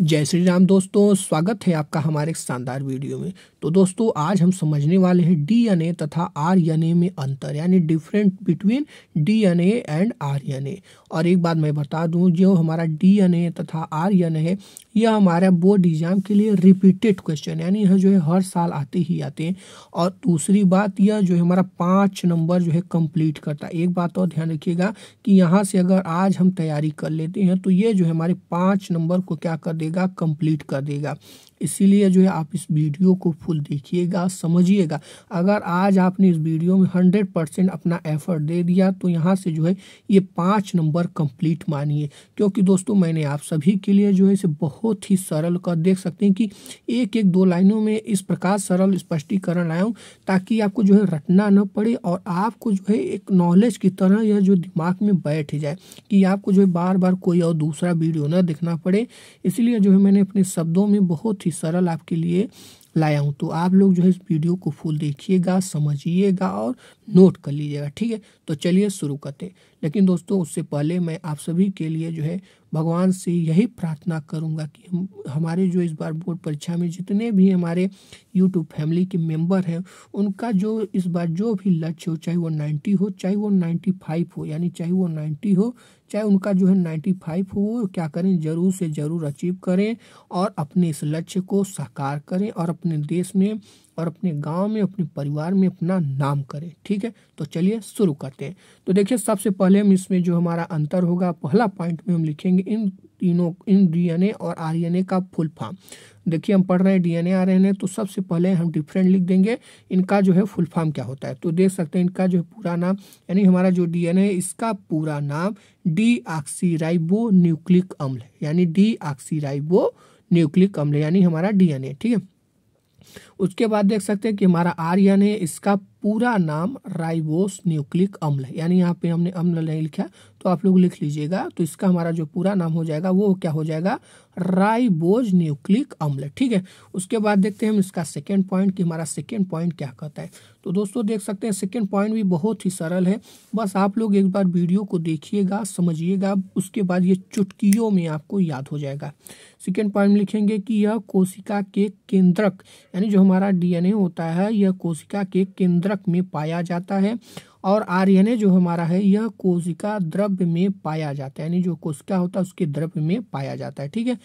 जय श्री राम दोस्तों स्वागत है आपका हमारे शानदार वीडियो में तो दोस्तों आज हम समझने वाले हैं डी एन ए तथा आर एन ए में अंतर यानी different between D A and R N A और एक बात मैं बता दूं जो हमारा डी एन ए तथा ए है यह हमारा बोर्ड एग्जाम के लिए रिपीटेड क्वेश्चन यानी यह जो है हर साल आते ही आते हैं और दूसरी बात यह जो है हमारा पाँच नंबर जो है कम्प्लीट करता है एक बात और ध्यान रखिएगा कि यहाँ से अगर आज हम तैयारी कर लेते हैं तो ये जो है हमारे पाँच नंबर को क्या कर देगा कंप्लीट कर देगा इसीलिए जो है आप इस वीडियो को फुल देखिएगा समझिएगा अगर आज आपने इस वीडियो में हंड्रेड परसेंट अपना एफर्ट दे दिया तो यहाँ से जो है ये पांच नंबर कंप्लीट मानिए क्योंकि दोस्तों मैंने आप सभी के लिए जो है इसे बहुत ही सरल कर देख सकते हैं कि एक एक दो लाइनों में इस प्रकार सरल स्पष्टीकरण लाया हूँ ताकि आपको जो है रटना न पड़े और आपको जो है एक नॉलेज की तरह यह जो दिमाग में बैठ जाए कि आपको जो है बार बार कोई और दूसरा वीडियो ना देखना पड़े इसलिए प्रक्रिया जो है मैंने अपने शब्दों में बहुत ही सरल आपके लिए लाया हूँ तो आप लोग जो है इस वीडियो को फुल देखिएगा समझिएगा और नोट कर लीजिएगा ठीक है तो चलिए शुरू करते हैं लेकिन दोस्तों उससे पहले मैं आप सभी के लिए जो है भगवान से यही प्रार्थना करूंगा कि हम हमारे जो इस बार बोर्ड परीक्षा में जितने भी हमारे यूट्यूब फैमिली के मेंबर हैं उनका जो इस बार जो भी लक्ष्य हो चाहे वो नाइन्टी हो चाहे वो नाइन्टी फाइव हो यानी चाहे वो नाइन्टी हो चाहे उनका जो है नाइन्टी फाइव हो वो क्या करें ज़रूर से ज़रूर अचीव करें और अपने इस लक्ष्य को साकार करें और अपने देश में और अपने गांव में अपने परिवार में अपना नाम करें ठीक है तो चलिए शुरू करते हैं तो देखिए सबसे पहले हम इसमें जो हमारा अंतर होगा पहला पॉइंट में हम लिखेंगे इन तीनों इन डीएनए और आरएनए का फुल फॉर्म देखिए हम पढ़ रहे हैं डीएनए आरएनए तो सबसे पहले हम डिफरेंट लिख देंगे इनका जो है फुल फॉर्म क्या होता है तो देख सकते हैं इनका जो है पूरा नाम यानी हमारा जो डीएनए इसका पूरा नाम डी ऑक्सीराइबो न्यूक्लिक अम्ल यानी डी आक्सीराइबो न्यूक्लिक अम्ल यानी हमारा डीएनए ठीक है उसके बाद देख सकते हैं कि हमारा आर्यन है इसका पूरा नाम राइबोस न्यूक्लिक अम्ल यानी यहाँ पे हमने अम्ल नहीं लिखा तो आप लोग लिख लीजिएगा तो इसका हमारा जो पूरा नाम हो जाएगा वो क्या हो जाएगा राइबोज न्यूक्लिक अम्ल ठीक है उसके बाद देखते हैं हम इसका सेकेंड पॉइंट कि हमारा सेकेंड पॉइंट क्या कहता है तो दोस्तों देख सकते हैं सेकेंड पॉइंट भी बहुत ही सरल है बस आप लोग एक बार वीडियो को देखिएगा समझिएगा उसके बाद ये चुटकियों में आपको याद हो जाएगा सेकेंड पॉइंट लिखेंगे कि यह कोशिका के केंद्रक यानी जो हमारा डीएनए होता है यह कोशिका के केंद्रक में पाया जाता है और आरएनए जो हमारा है यह कोशिका द्रव्य में पाया जाता है यानी जो कोशिका होता है उसके द्रव्य में पाया जाता है ठीक है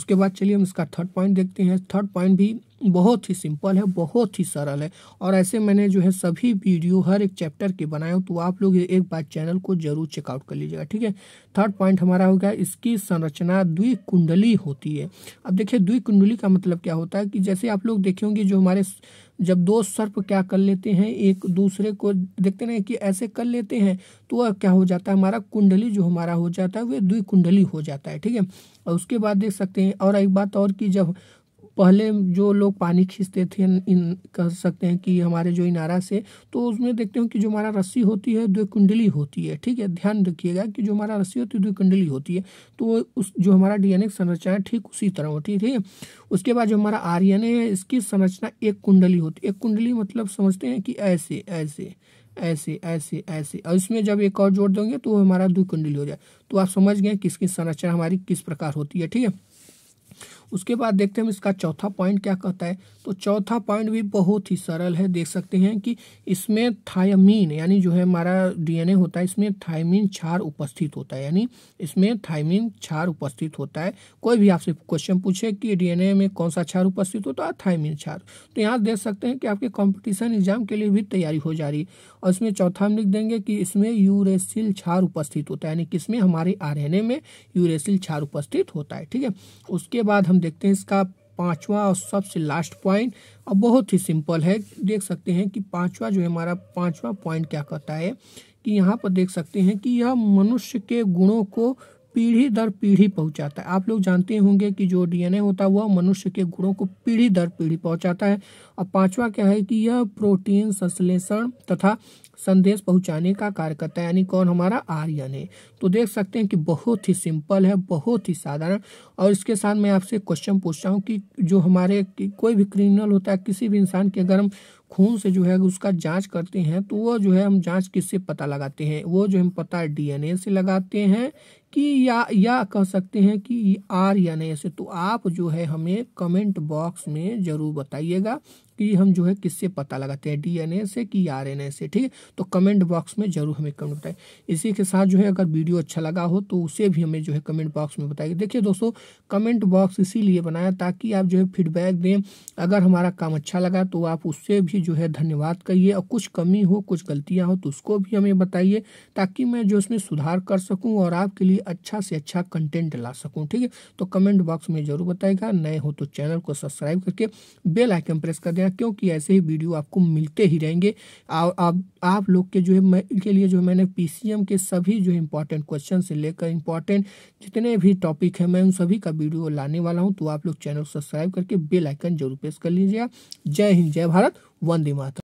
उसके बाद चलिए हम इसका थर्ड पॉइंट देखते हैं थर्ड पॉइंट भी बहुत ही सिंपल है बहुत ही सरल है और ऐसे मैंने जो है सभी वीडियो हर एक चैप्टर के बनाए हो तो आप लोग एक बार चैनल को जरूर चेकआउट कर लीजिएगा ठीक है थर्ड पॉइंट हमारा होगा इसकी संरचना कुंडली होती है अब देखिए कुंडली का मतलब क्या होता है कि जैसे आप लोग देखेंगे जो हमारे जब दो सर्प क्या कर लेते हैं एक दूसरे को देखते ना कि ऐसे कर लेते हैं तो वह क्या हो जाता है हमारा कुंडली जो हमारा हो जाता है वह कुंडली हो जाता है ठीक है और उसके बाद देख सकते हैं और एक बात और कि जब पहले जो लोग पानी खींचते थे इन कह सकते हैं कि हमारे जो इनारा से तो उसमें देखते हो कि जो हमारा रस्सी होती है दो कुंडली होती है ठीक है ध्यान रखिएगा कि जो हमारा रस्सी होती है दो कुंडली होती है तो उस जो हमारा डीएनए संरचना है ठीक उसी तरह होती है ठीक है उसके बाद जो हमारा आर है इसकी संरचना एक कुंडली होती है एक कुंडली मतलब समझते हैं कि ऐसे ऐसे ऐसे ऐसे ऐसे और इसमें जब एक और जोड़ देंगे तो हमारा दो कुंडली हो जाए तो आप समझ गए किसकी संरचना हमारी किस प्रकार होती है ठीक है उसके बाद देखते हैं हम इसका चौथा पॉइंट क्या कहता है तो चौथा पॉइंट भी बहुत ही सरल है देख सकते हैं कि इसमें थायमीन यानी जो है हमारा डीएनए होता है इसमें थायमीन क्षार उपस्थित होता है यानी इसमें थायमीन क्षार उपस्थित होता है कोई भी आपसे क्वेश्चन पूछे कि डीएनए में कौन सा क्षार उपस्थित होता है थायमीन क्षार तो यहाँ देख सकते हैं कि आपके कॉम्पिटिशन एग्जाम के लिए भी तैयारी हो जा रही है और इसमें चौथा हम लिख देंगे कि इसमें यूरेसिल क्षार उपस्थित होता है यानी किसमें हमारे आर में यूरेसिल क्षार उपस्थित होता है ठीक है उसके बाद हम हम देखते हैं इसका पांचवा और सबसे लास्ट पॉइंट और बहुत ही सिंपल है देख सकते हैं कि पांचवा जो है हमारा पांचवा पॉइंट क्या कहता है कि यहाँ पर देख सकते हैं कि यह मनुष्य के गुणों को पीढ़ी दर पीढ़ी पहुंचाता है आप लोग जानते होंगे कि जो डीएनए होता है वह मनुष्य के गुणों को पीढ़ी दर पीढ़ी पहुंचाता है और पांचवा क्या है कि यह प्रोटीन संश्लेषण तथा संदेश पहुंचाने का कार्य करता है यानी कौन हमारा आर्यन है तो देख सकते हैं कि बहुत ही सिंपल है बहुत ही साधारण और इसके साथ मैं आपसे क्वेश्चन पूछता हूँ कि जो हमारे कोई भी क्रिमिनल होता है किसी भी इंसान के अगर हम खून से जो है उसका जांच करते हैं तो वो जो है हम जांच किससे पता लगाते हैं वो जो हम पता डीएनए से लगाते हैं कि या या कह सकते हैं कि आर या नहीं से तो आप जो है हमें कमेंट बॉक्स में ज़रूर बताइएगा कि हम जो है किससे पता लगाते हैं डीएनए से कि आरएनए से ठीक है तो कमेंट बॉक्स में जरूर हमें कमेंट बताएं इसी के साथ जो है अगर वीडियो अच्छा लगा हो तो उसे भी हमें जो है कमेंट बॉक्स में बताएंगे देखिए दोस्तों कमेंट बॉक्स इसीलिए बनाया ताकि आप जो है फीडबैक दें अगर हमारा काम अच्छा लगा तो आप उससे भी जो है धन्यवाद करिए और कुछ कमी हो कुछ गलतियाँ हो तो उसको भी हमें बताइए ताकि मैं जो उसमें सुधार कर सकूँ और आपके लिए अच्छा से अच्छा कंटेंट ला सकूँ ठीक है तो कमेंट बॉक्स में जरूर बताएगा नए हो तो चैनल को सब्सक्राइब करके बेल आइकन प्रेस कर दें गया क्योंकि ऐसे ही वीडियो आपको मिलते ही रहेंगे आ, आप आप लोग के जो है मैं के लिए जो मैंने पीसीएम के सभी जो इम्पोर्टेंट क्वेश्चन से लेकर इंपॉर्टेंट जितने भी टॉपिक हैं मैं उन सभी का वीडियो लाने वाला हूँ तो आप लोग चैनल सब्सक्राइब करके बेलाइकन जरूर प्रेस कर लीजिएगा जय हिंद जय भारत वंदे मातरम